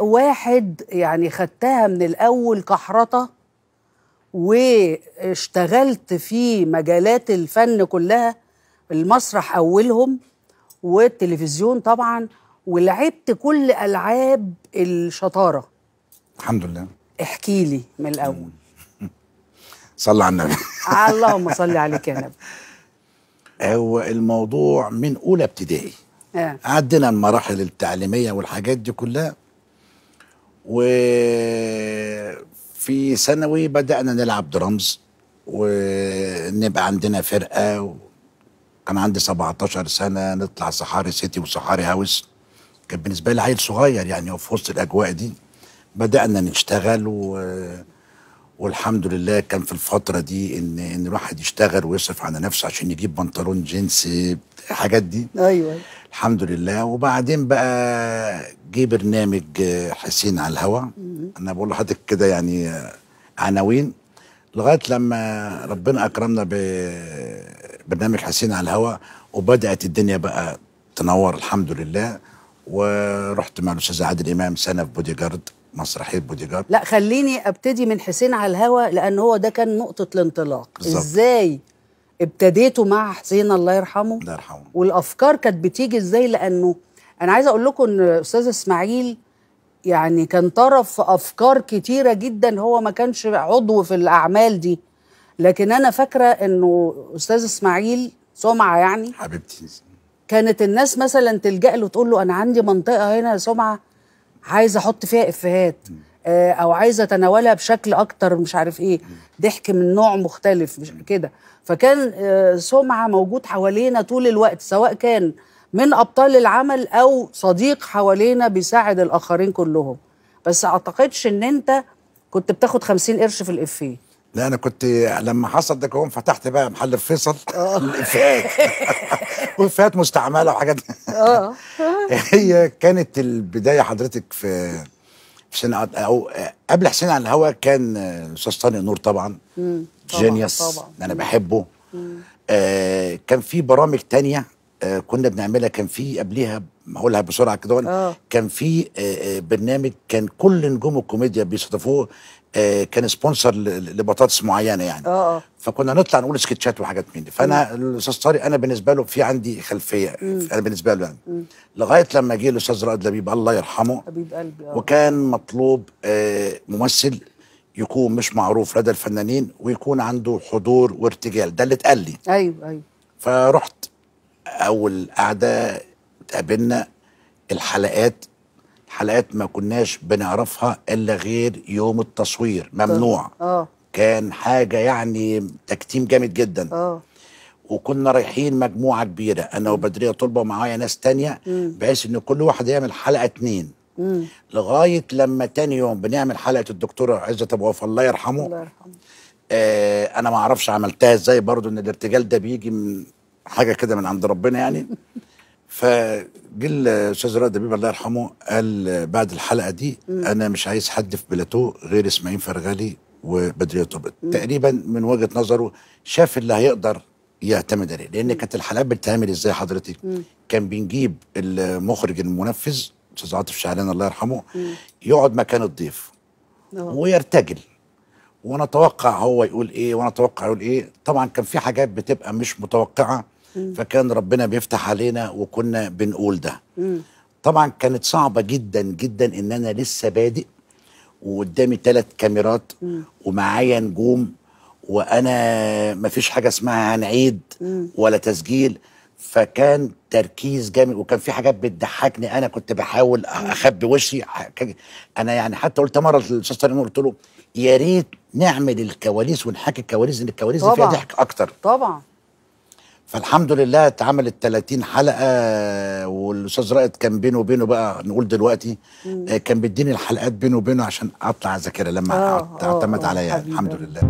واحد يعني خدتها من الاول كحرطه واشتغلت في مجالات الفن كلها المسرح اولهم والتلفزيون طبعا ولعبت كل العاب الشطاره الحمد لله احكي لي من الاول صلى على النبي اللهم صل عليك يا نبي هو الموضوع من اولى ابتدائي آه. عدنا المراحل التعليميه والحاجات دي كلها وفي ثانوي بدأنا نلعب درامز ونبقى عندنا فرقة و... كان عندي 17 سنة نطلع صحاري سيتي وصحاري هاوس كان بالنسبة لي عيل صغير يعني في وسط الأجواء دي بدأنا نشتغل و... والحمد لله كان في الفترة دي إن إن الواحد يشتغل ويصرف على نفسه عشان يجيب بنطلون جنسي الحاجات دي أيوه الحمد لله وبعدين بقى جه برنامج آه، حسين على الهوا انا بقول لحضرتك كده يعني آه، عناوين لغايه لما ربنا اكرمنا ببرنامج حسين على الهوا وبدات الدنيا بقى تنور الحمد لله ورحت مع الاستاذ عادل امام سنه في بودي جارد مسرحيه بودي جارد لا خليني ابتدي من حسين على الهوا لان هو ده كان نقطه الانطلاق بالزبط. ازاي ابتديته مع حسين الله يرحمه الله يرحمه والافكار كانت بتيجي ازاي لانه انا عايزه اقول لكم ان استاذ اسماعيل يعني كان طرف في افكار كتيره جدا هو ما كانش عضو في الاعمال دي لكن انا فاكره انه استاذ اسماعيل سمعه يعني حبيبتي كانت الناس مثلا تلجا له تقول له انا عندي منطقه هنا سمعه عايزه احط فيها افيهات آه، او عايزه اتناولها بشكل اكتر مش عارف ايه ضحك من نوع مختلف مش كده فكان آه، سمعه موجود حوالينا طول الوقت سواء كان من ابطال العمل او صديق حوالينا بيساعد الاخرين كلهم بس اعتقدش ان انت كنت بتاخد 50 قرش في الافيه لا انا كنت لما حصل ده كمان فتحت بقى محل فيصل آه. الافيهات وافيهات مستعمله وحاجات اه هي كانت البدايه حضرتك في في سنة او قبل حسين على الهوا كان الاستاذ طارق نور طبعا جينيوس انا بحبه آه كان في برامج تانية آه، كنا بنعملها كان في قبليها هقولها بسرعه كده آه. كان في آه، برنامج كان كل نجوم الكوميديا بيستضيفوه كان سبونسر لبطاطس معينه يعني اه فكنا نطلع نقول سكتشات وحاجات من دي فانا الاستاذ طارق انا بالنسبه له في عندي خلفيه مم. انا بالنسبه له يعني مم. لغايه لما جه الاستاذ رائد لبيب الله يرحمه حبيب قلبي آه. وكان مطلوب ممثل يكون مش معروف لدى الفنانين ويكون عنده حضور وارتجال ده اللي اتقال لي ايوه ايوه فرحت اول قعده اتقابلنا الحلقات حلقات ما كناش بنعرفها الا غير يوم التصوير ممنوع اه كان حاجه يعني تكتيم جامد جدا اه وكنا رايحين مجموعه كبيره انا وبدريه طلبه ومعايا ناس تانية بحيث ان كل واحد يعمل حلقه اتنين مم. لغايه لما تاني يوم بنعمل حلقه الدكتور عزه ابو وفاء الله يرحمه الله يرحمه آه انا ما اعرفش عملتها ازاي برضو ان الارتجال ده بيجي من حاجه كده من عند ربنا يعني فجه الاستاذ رائد دبيب الله يرحمه قال بعد الحلقه دي انا مش عايز حد في بلاتو غير اسماعيل فرغلي وبدري تربت تقريبا من وجهه نظره شاف اللي هيقدر يعتمد عليه لان كانت الحلقات بتتعمل ازاي حضرتك كان بنجيب المخرج المنفذ استاذ عاطف شعلان الله يرحمه مم. يقعد مكان الضيف أوه. ويرتجل ونتوقع هو يقول ايه ونتوقع يقول ايه طبعا كان في حاجات بتبقى مش متوقعه فكان ربنا بيفتح علينا وكنا بنقول ده مم. طبعا كانت صعبه جدا جدا ان انا لسه بادئ وقدامي ثلاث كاميرات ومعايا نجوم وانا مفيش حاجه اسمها هنعيد ولا تسجيل فكان تركيز جامد وكان في حاجات بتضحكني انا كنت بحاول اخبي وشي انا يعني حتى قلت مره للاستاذ طارق قلت له يا ريت نعمل الكواليس ونحكي الكواليس لان الكواليس فيها ضحك اكتر طبعا فالحمد لله اتعملت 30 حلقه والاستاذ رائد كان بينه وبينه بقى نقول دلوقتي مم. آه، كان بيديني الحلقات بينه وبينه عشان اطلع ذاكره لما آه، آه، اعتمد عليا الحمد لله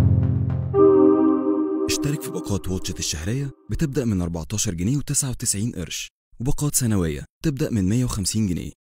اشترك في باقات واتشت الشهريه بتبدا من 14 جنيه و99 قرش وباقات سنويه تبدا من 150 جنيه